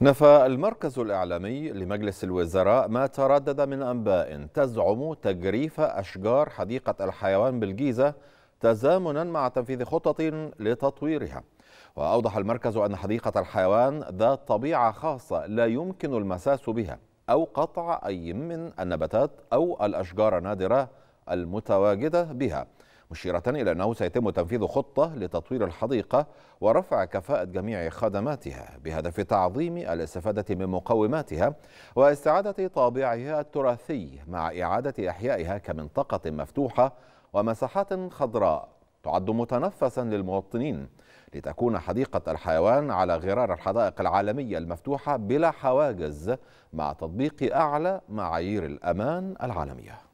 نفى المركز الإعلامي لمجلس الوزراء ما تردد من أنباء تزعم تجريف أشجار حديقة الحيوان بالجيزة تزامنا مع تنفيذ خطط لتطويرها وأوضح المركز أن حديقة الحيوان ذات طبيعة خاصة لا يمكن المساس بها أو قطع أي من النباتات أو الأشجار النادرة المتواجدة بها مشيرة إلى أنه سيتم تنفيذ خطة لتطوير الحديقة ورفع كفاءة جميع خدماتها بهدف تعظيم الاستفادة من مقوماتها واستعادة طابعها التراثي مع إعادة إحيائها كمنطقة مفتوحة ومساحات خضراء تعد متنفسا للمواطنين لتكون حديقة الحيوان على غرار الحدائق العالمية المفتوحة بلا حواجز مع تطبيق أعلى معايير الأمان العالمية